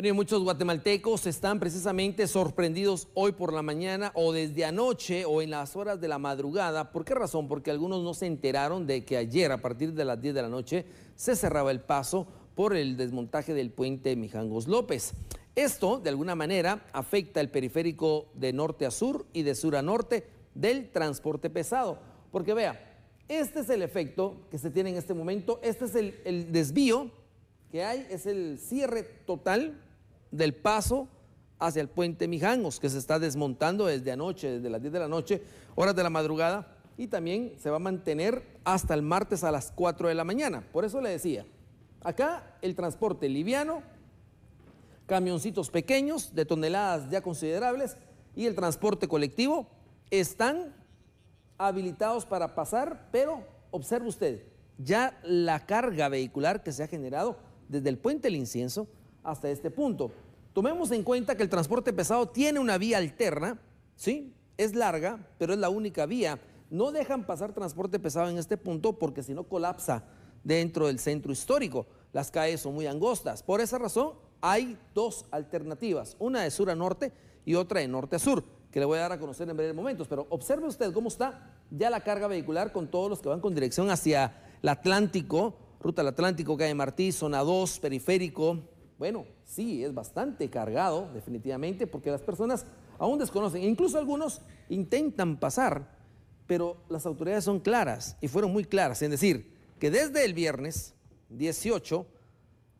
Bueno, muchos guatemaltecos están precisamente sorprendidos hoy por la mañana o desde anoche o en las horas de la madrugada. ¿Por qué razón? Porque algunos no se enteraron de que ayer a partir de las 10 de la noche se cerraba el paso por el desmontaje del puente Mijangos López. Esto, de alguna manera, afecta el periférico de norte a sur y de sur a norte del transporte pesado. Porque vea, este es el efecto que se tiene en este momento, este es el, el desvío que hay, es el cierre total del paso hacia el puente Mijangos, que se está desmontando desde anoche, desde las 10 de la noche, horas de la madrugada, y también se va a mantener hasta el martes a las 4 de la mañana. Por eso le decía, acá el transporte liviano, camioncitos pequeños de toneladas ya considerables y el transporte colectivo están habilitados para pasar, pero observe usted, ya la carga vehicular que se ha generado desde el puente del incienso hasta este punto. Tomemos en cuenta que el transporte pesado tiene una vía alterna, ¿sí? Es larga, pero es la única vía. No dejan pasar transporte pesado en este punto porque si no colapsa dentro del centro histórico. Las calles son muy angostas. Por esa razón hay dos alternativas, una de sur a norte y otra de norte a sur, que le voy a dar a conocer en breve momentos. Pero observe usted cómo está ya la carga vehicular con todos los que van con dirección hacia el Atlántico, ruta del Atlántico, calle Martí, zona 2, periférico, bueno, sí, es bastante cargado, definitivamente, porque las personas aún desconocen. Incluso algunos intentan pasar, pero las autoridades son claras y fueron muy claras en decir que desde el viernes 18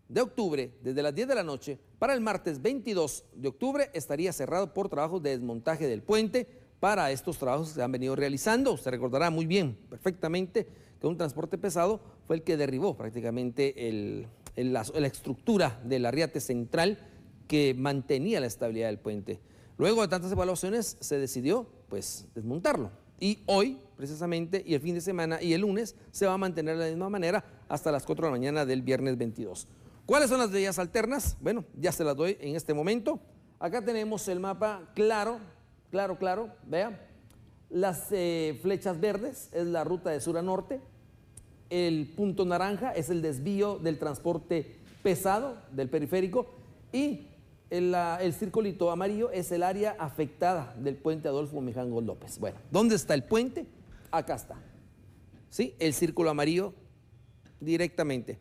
de octubre, desde las 10 de la noche, para el martes 22 de octubre estaría cerrado por trabajos de desmontaje del puente para estos trabajos que se han venido realizando. Se recordará muy bien, perfectamente, que un transporte pesado fue el que derribó prácticamente el la, estructura del arriate central que mantenía la estabilidad del puente. Luego de tantas evaluaciones se decidió pues desmontarlo. Y hoy, precisamente, y el fin de semana y el lunes, se va a mantener de la misma manera hasta las 4 de la mañana del viernes 22. ¿Cuáles son las vías alternas? Bueno, ya se las doy en este momento. Acá tenemos el mapa claro, claro, claro, vea. Las eh, flechas verdes es la ruta de sur a norte, el punto naranja es el desvío del transporte pesado del periférico y el, el amarillo es el área afectada del puente Adolfo Mejango López. Bueno, ¿dónde está el puente? Acá está. ¿Sí? El círculo amarillo directamente.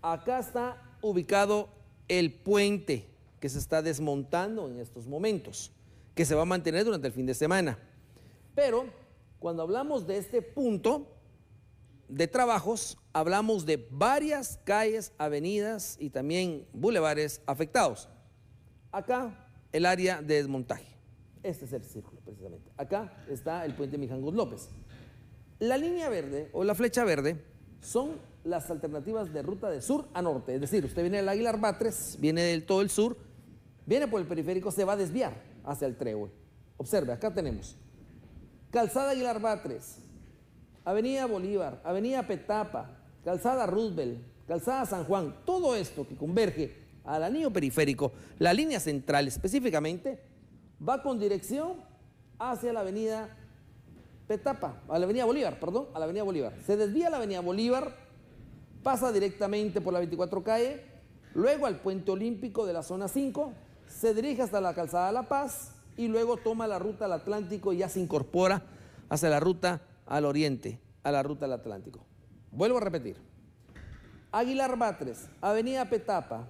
Acá está ubicado el puente que se está desmontando en estos momentos, que se va a mantener durante el fin de semana. Pero cuando hablamos de este punto, de trabajos hablamos de varias calles, avenidas y también bulevares afectados. Acá el área de desmontaje. Este es el círculo precisamente. Acá está el puente Mijangos López. La línea verde o la flecha verde son las alternativas de ruta de sur a norte. Es decir, usted viene del Aguilar Batres, viene del todo el sur, viene por el periférico, se va a desviar hacia el trébol. Observe, acá tenemos. Calzada Aguilar Batres, Avenida Bolívar, Avenida Petapa, Calzada Roosevelt, Calzada San Juan, todo esto que converge al anillo periférico, la línea central específicamente, va con dirección hacia la avenida Petapa, a la avenida Bolívar, perdón, a la avenida Bolívar. Se desvía la avenida Bolívar, pasa directamente por la 24 calle, luego al puente olímpico de la zona 5, se dirige hasta la calzada La Paz y luego toma la ruta al Atlántico y ya se incorpora hacia la ruta al oriente, a la ruta del Atlántico. Vuelvo a repetir. Aguilar Batres, Avenida Petapa,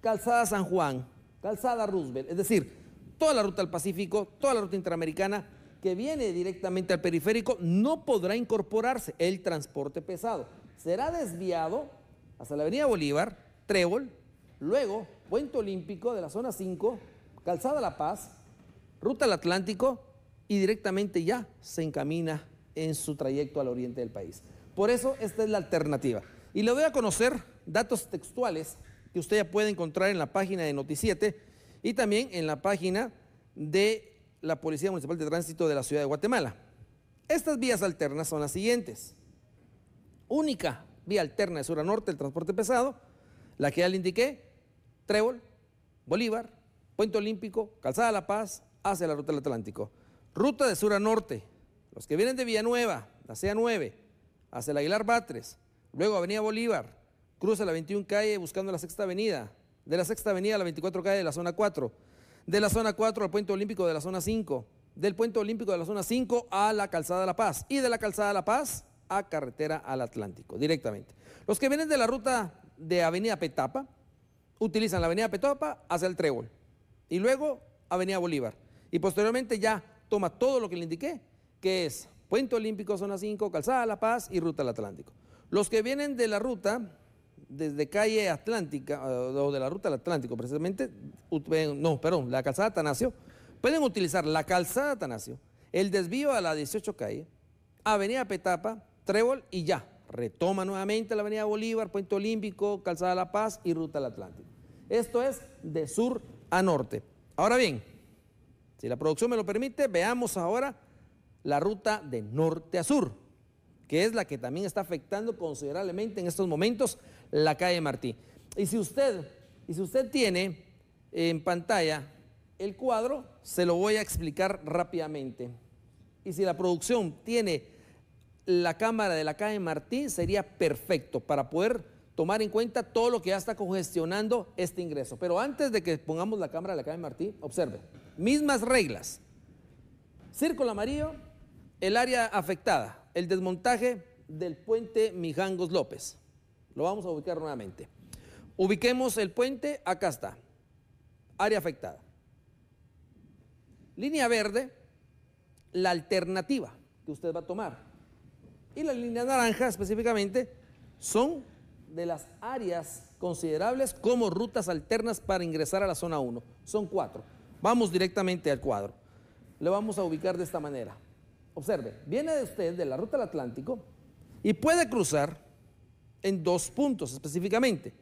Calzada San Juan, Calzada Roosevelt, es decir, toda la ruta al Pacífico, toda la ruta interamericana que viene directamente al periférico, no podrá incorporarse el transporte pesado. Será desviado hasta la Avenida Bolívar, Trébol, luego Puente Olímpico de la zona 5, Calzada La Paz, Ruta al Atlántico y directamente ya se encamina en su trayecto al oriente del país. Por eso esta es la alternativa. Y le voy a conocer datos textuales que usted ya puede encontrar en la página de Noticiete y también en la página de la Policía Municipal de Tránsito de la Ciudad de Guatemala. Estas vías alternas son las siguientes. Única vía alterna de sur a norte, el transporte pesado, la que ya le indiqué, Trébol, Bolívar, Puente Olímpico, Calzada La Paz, hacia la Ruta del Atlántico. Ruta de sur a norte, los que vienen de Villanueva, la CEA 9, hacia el Aguilar Batres, luego Avenida Bolívar, cruza la 21 calle buscando la sexta avenida, de la sexta avenida a la 24 calle de la zona 4, de la zona 4 al puente olímpico de la zona 5, del puente olímpico de la zona 5 a la calzada de La Paz y de la calzada de La Paz a carretera al Atlántico, directamente. Los que vienen de la ruta de Avenida Petapa, utilizan la Avenida Petapa hacia el Trébol y luego Avenida Bolívar. Y posteriormente ya toma todo lo que le indiqué que es Puente Olímpico, Zona 5, Calzada La Paz y Ruta del Atlántico. Los que vienen de la ruta, desde calle Atlántica, eh, o de la ruta del Atlántico precisamente, eh, no, perdón, la calzada Atanasio, pueden utilizar la calzada Atanasio, el desvío a la 18 calle, avenida Petapa, Trébol y ya. Retoma nuevamente la avenida Bolívar, Puente Olímpico, calzada La Paz y ruta del Atlántico. Esto es de sur a norte. Ahora bien, si la producción me lo permite, veamos ahora la ruta de norte a sur, que es la que también está afectando considerablemente en estos momentos la calle Martí. Y si usted, y si usted tiene en pantalla el cuadro, se lo voy a explicar rápidamente. Y si la producción tiene la cámara de la calle Martí, sería perfecto para poder tomar en cuenta todo lo que ya está congestionando este ingreso. Pero antes de que pongamos la cámara de la calle Martí, observe, mismas reglas. Círculo amarillo, el área afectada, el desmontaje del puente Mijangos López. Lo vamos a ubicar nuevamente. Ubiquemos el puente, acá está. Área afectada. Línea verde, la alternativa que usted va a tomar. Y la línea naranja específicamente son de las áreas considerables como rutas alternas para ingresar a la zona 1. Son cuatro. Vamos directamente al cuadro. Le vamos a ubicar de esta manera. Observe, viene de usted de la ruta del Atlántico y puede cruzar en dos puntos específicamente.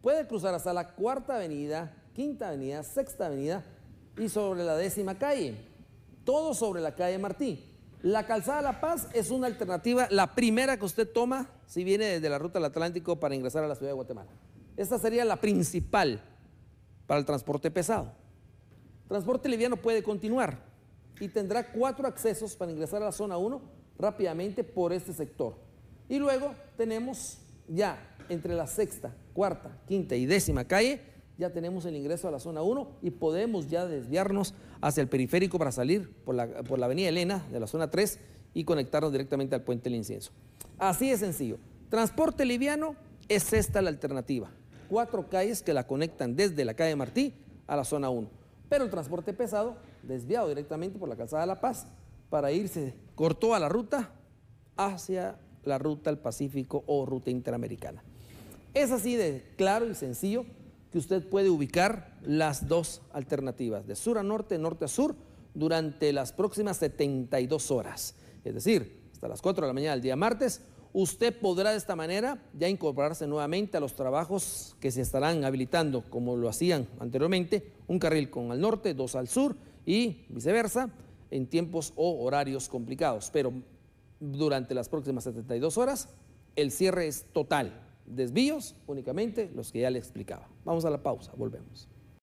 Puede cruzar hasta la cuarta avenida, quinta avenida, sexta avenida y sobre la décima calle. Todo sobre la calle Martí. La calzada La Paz es una alternativa, la primera que usted toma si viene desde la ruta del Atlántico para ingresar a la ciudad de Guatemala. Esta sería la principal para el transporte pesado. Transporte liviano puede continuar, y tendrá cuatro accesos para ingresar a la zona 1 rápidamente por este sector. Y luego tenemos ya entre la sexta, cuarta, quinta y décima calle, ya tenemos el ingreso a la zona 1 y podemos ya desviarnos hacia el periférico para salir por la, avenida Elena de la zona 3 y conectarnos directamente al puente del incienso. Así de sencillo. Transporte liviano es esta la alternativa. Cuatro calles que la conectan desde la calle Martí a la zona 1. Pero el transporte pesado desviado directamente por la calzada de La Paz para irse, cortó a la ruta hacia la ruta al Pacífico o ruta interamericana. Es así de claro y sencillo que usted puede ubicar las dos alternativas, de sur a norte, norte a sur, durante las próximas 72 horas. Es decir, hasta las 4 de la mañana del día martes, usted podrá de esta manera ya incorporarse nuevamente a los trabajos que se estarán habilitando, como lo hacían anteriormente, un carril con al norte, dos al sur, y viceversa en tiempos o horarios complicados. Pero durante las próximas 72 horas el cierre es total. Desvíos únicamente los que ya le explicaba. Vamos a la pausa, volvemos.